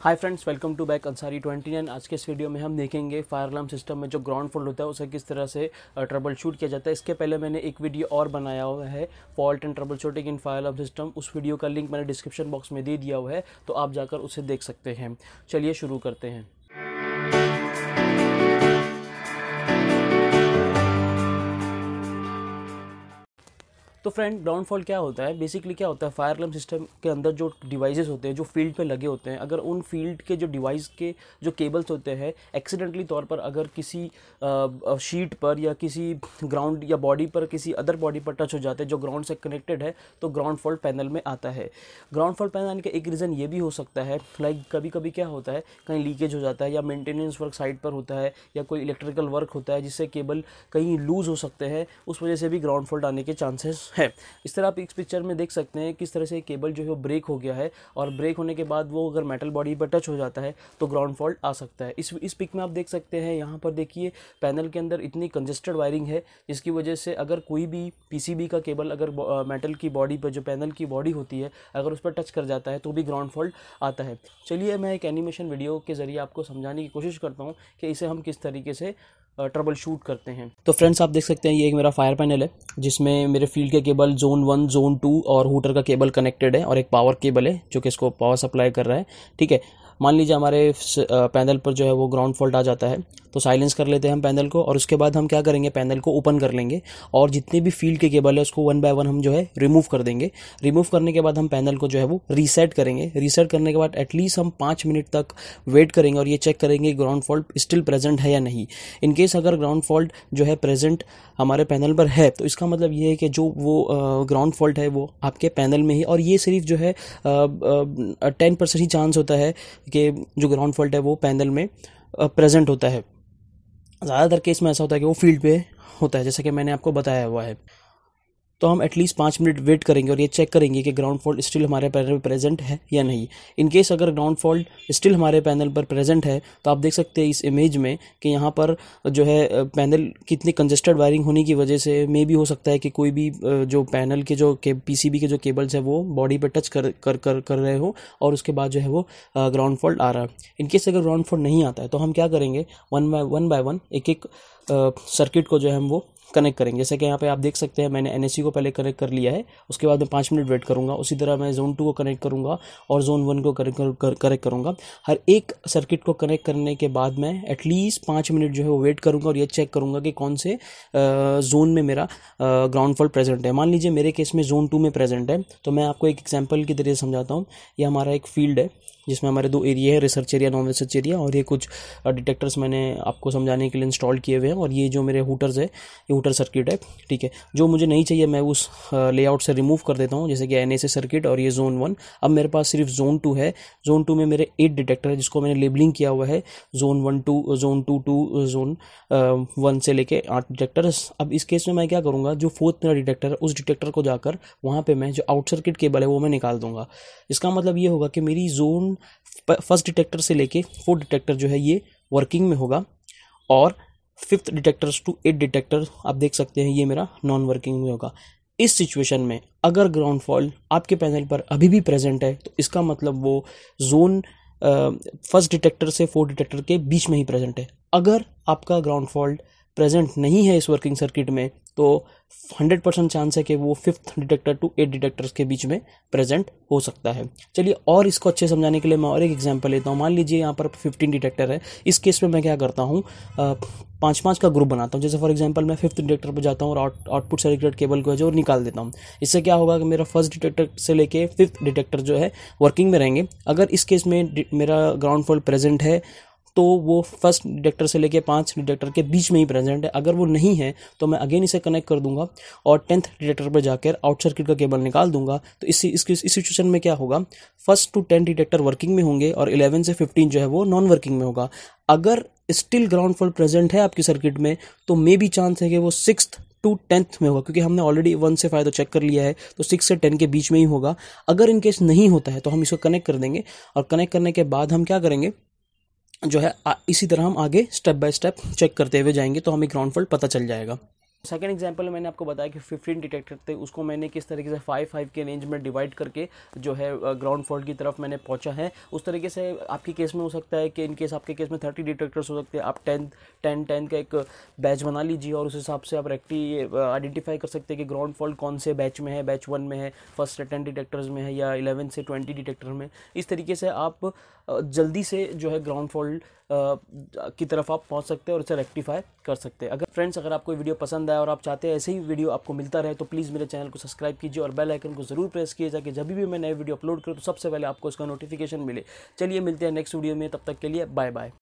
hi friends welcome to back Ansari 29 आज के इस वीडियो में हम देखेंगे फायर अलार्म सिस्टम में जो ग्राउंड फॉल्ट होता है उसे किस तरह से ट्रबल शूट किया जाता है इसके पहले मैंने एक वीडियो और बनाया हुआ है fault and troubleshooting in fire alarm system उस वीडियो का लिंक मैंने डिस्क्रिप्शन बॉक्स में दे दिया हुआ है तो आप जाकर उसे देख सकते हैं चलिए शुरू करते हैं तो फ्रेंड डाउनफॉल क्या होता है बेसिकली क्या होता है फायर अलार्म सिस्टम के अंदर जो डिवाइसेस होते हैं जो फील्ड पे लगे होते हैं अगर उन फील्ड के जो डिवाइस के जो केबल्स होते हैं एक्सीडेंटली तौर पर अगर किसी शीट पर या किसी ग्राउंड या बॉडी पर किसी अदर बॉडी पर टच हो जाते हैं जो ग्राउंड से कनेक्टेड है तो ग्राउंड फॉल्ट पैनल में आता है ग्राउंड फॉल्ट पैनल का एक रीज़न ये भी हो सकता है लाइक कभी कभी क्या होता है कहीं लीकेज हो जाता है या मेंटेनेंस वर्क साइट पर होता है या कोई इलेक्ट्रिकल वर्क होता है जिससे केबल कहीं लूज़ हो सकते हैं उस वजह से भी ग्राउंड फॉल्ट आने के चांसेस है इस तरह आप इस पिक्चर में देख सकते हैं किस तरह से केबल जो है ब्रेक हो गया है और ब्रेक होने के बाद वो अगर मेटल बॉडी पर टच हो जाता है तो ग्राउंड फॉल्ट आ सकता है इस इस पिक में आप देख सकते हैं यहाँ पर देखिए पैनल के अंदर इतनी कंजेस्टेड वायरिंग है जिसकी वजह से अगर कोई भी पीसीबी का केबल अगर मेटल की बॉडी पर जो पैनल की बॉडी होती है अगर उस पर टच कर जाता है तो भी ग्राउंड फॉल्ट आता है चलिए मैं एक एनिमेशन वीडियो के ज़रिए आपको समझाने की कोशिश करता हूँ कि इसे हम किस तरीके से ट्रबल शूट करते हैं तो फ्रेंड्स आप देख सकते हैं ये एक मेरा फायर पैनल है जिसमें मेरे फील्ड के cable zone one zone two और हूटर का केबल कनेक्टेड है और एक पावर केबल है जो कि इसको पावर सप्लाई कर रहा है ठीक है मान लीजिए हमारे पैनल पर जो है वो ग्राउंड फॉल्ट आ जाता है तो साइलेंस कर लेते हैं हम पैनल को और उसके बाद हम क्या करेंगे पैनल को ओपन कर लेंगे और जितने भी फील्ड के केबल है उसको वन बाय वन हम जो है रिमूव कर देंगे रिमूव करने के बाद हम पैनल को जो है वो रीसेट करेंगे रीसेट करने के बाद एटलीस्ट हम पाँच मिनट तक वेट करेंगे और ये चेक करेंगे ग्राउंड फॉल्ट स्टिल प्रेजेंट है या नहीं इनकेस अगर ग्राउंड फॉल्ट जो है प्रेजेंट हमारे पैनल पर है तो इसका मतलब ये है कि जो वो ग्राउंड फॉल्ट है वो आपके पैनल में ही और ये सिर्फ जो है टेन परसेंट ही चांस होता है के जो ग्राउंड फॉल्ट है वो पैनल में प्रेजेंट होता है ज़्यादातर केस में ऐसा होता है कि वो फील्ड पे होता है जैसे कि मैंने आपको बताया हुआ है तो हम एटलीस्ट पाँच मिनट वेट करेंगे और ये चेक करेंगे कि ग्राउंड फॉल्ट स्टिल हमारे पैनल पर प्रेजेंट है या नहीं इन केस अगर ग्राउंड फॉल्ट स्टिल हमारे पैनल पर प्रेजेंट है तो आप देख सकते हैं इस इमेज में कि यहाँ पर जो है पैनल कितनी कंजेस्टेड वायरिंग होने की वजह से मे भी हो सकता है कि कोई भी जो पैनल के जो के पी के जो केबल्स है वो बॉडी पर टच कर कर कर कर रहे हो और उसके बाद जो है वो ग्राउंड फॉल्ट आ रहा है इनकेस अगर ग्राउंड फॉल्ट नहीं आता है तो हम क्या करेंगे one by one by one एक एक सर्किट को जो है हम वो कनेक्ट करेंगे जैसे कि यहाँ पे आप देख सकते हैं मैंने एन को पहले कनेक्ट कर लिया है उसके बाद मैं पाँच मिनट वेट करूँगा उसी तरह मैं जोन टू को कनेक्ट करूँगा और जोन वन को कनेक्ट कनेक्ट करूँगा हर एक सर्किट को कनेक्ट करने के बाद मैं एटलीस्ट पाँच मिनट जो है वो वेट करूँगा और ये चेक करूँगा कि कौन से जोन में मेरा ग्राउंड फॉल्ट प्रेजेंट है मान लीजिए मेरे केस में जोन टू में प्रेजेंट है तो मैं आपको एक एग्जाम्पल के जरिए समझाता हूँ ये हमारा एक फील्ड है जिसमें हमारे दो एरिया है research area non research area और ये कुछ डिटेक्टर्स मैंने आपको समझाने के लिए इंस्टॉल किए हुए हैं और ये जो मेरे हूटर्स है ये रूटर सर्किट है ठीक है जो मुझे नहीं चाहिए मैं उस लेआउट से रिमूव कर देता हूँ जैसे कि एन सर्किट और ये जोन वन अब मेरे पास सिर्फ जोन टू है जोन टू में मेरे एट डिटेक्टर है जिसको मैंने लेबलिंग किया हुआ है zone one two zone two two zone one से लेके आठ डिटेक्टर अब इस केस में मैं क्या करूँगा जो फोर्थ मेरा डिटेक्टर है उस डिटेक्टर को जाकर वहाँ पर मैं जो आउट सर्किट केबल है वो मैं निकाल दूंगा इसका मतलब ये होगा कि मेरी जोन फर्स्ट डिटेक्टर से लेके फोर्थ डिटेक्टर जो है ये वर्किंग में होगा और fifth detectors to eight detector आप देख सकते हैं ये मेरा नॉन वर्किंग में होगा इस सिचुएशन में अगर ग्राउंड फॉल्ट आपके पैनल पर अभी भी प्रेजेंट है तो इसका मतलब वो जोन फर्स्ट डिटेक्टर से फोर्थ डिटेक्टर के बीच में ही प्रेजेंट है अगर आपका ग्राउंड फॉल्ट प्रेजेंट नहीं है इस वर्किंग सर्किट में तो हंड्रेड परसेंट चांस है कि वो fifth detector to eight detectors के बीच में प्रेजेंट हो सकता है चलिए और इसको अच्छे समझाने के लिए मैं और एक एग्जाम्पल लेता हूँ मान लीजिए यहाँ पर फिफ्टीन डिटेक्टर है इस केस में मैं क्या करता हूँ पाँच पाँच का ग्रुप बनाता हूँ जैसे फॉर एग्जाम्पल मैं फिफ्थ डिटेक्टर पर जाता हूँ और आउटपुट सर्किट केबल को है जो निकाल देता हूँ इससे क्या होगा कि मेरा फर्स्ट डिटेक्टर से लेके फिफ्थ डिटेक्टर जो है वर्किंग में रहेंगे अगर इस केस में मेरा ग्राउंड फॉल्ट प्रेजेंट है तो वो फर्स्ट डिटेक्टर से लेके पाँच डिटेक्टर के बीच में ही प्रेजेंट है अगर वो नहीं है तो मैं अगेन इसे कनेक्ट कर दूंगा और टेंथ डिटेक्टर पर जाकर आउट सर्किट का केबल निकाल दूंगा तो इसी इसकी इस सिचुएशन में क्या होगा first to tenth detector working में होंगे और इलेवन से फिफ्टीन जो है वो नॉन वर्किंग में होगा अगर स्टिल ग्राउंड फॉल्ट प्रेजेंट है आपकी सर्किट में तो मे भी चांस है कि वो सिक्स टू टेंथ में होगा क्योंकि हमने ऑलरेडी वन से फाइव तो चेक कर लिया है तो सिक्स से टेन के बीच में ही होगा अगर इनकेस नहीं होता है तो हम इसको कनेक्ट कर देंगे और कनेक्ट करने के बाद हम क्या करेंगे जो है इसी तरह हम आगे स्टेप बाय स्टेप चेक करते हुए जाएंगे तो हमें ग्राउंड फॉल्ट पता चल जाएगा सेकेंड एग्जाम्पल मैंने आपको बताया कि फिफ्टीन डिटेक्टर थे उसको मैंने किस तरीके से फाइव फाइव के रेंज में डिवाइड करके जो है ग्राउंड फॉल्ट की तरफ मैंने पहुंचा है उस तरीके से आपके केस में हो सकता है कि इन केस आपके केस में थर्टी डिटेक्टर्स हो सकते हैं आप टेंथ टेन टेन का एक बैच बना लीजिए और उस हिसाब से आप रेक्टी आइडेंटिफाई कर सकते हैं कि ग्राउंड फॉल्ट कौन से बैच में है बैच वन में है फर्स्ट टेन डिटेक्टर्स में है या इलेवन से ट्वेंटी डिटेक्टर में इस तरीके से आप जल्दी से जो है ग्राउंड फॉल्ट की तरफ आप पहुँच सकते हैं और उसे रेक्टिफाई कर सकते हैं अगर फ्रेंड्स अगर आपको वीडियो पसंद आए है और आप चाहते हैं ऐसे ही वीडियो आपको मिलता रहे तो प्लीज़ मेरे चैनल को सब्सक्राइब कीजिए और बेल आइकन को ज़रूर प्रेस किए जाके जब भी मैं नए वीडियो अपलोड करूँ तो सबसे पहले आपको इसका नोटिफिकेशन मिले चलिए मिलते हैं नेक्स्ट वीडियो में तब तक के लिए बाय बाय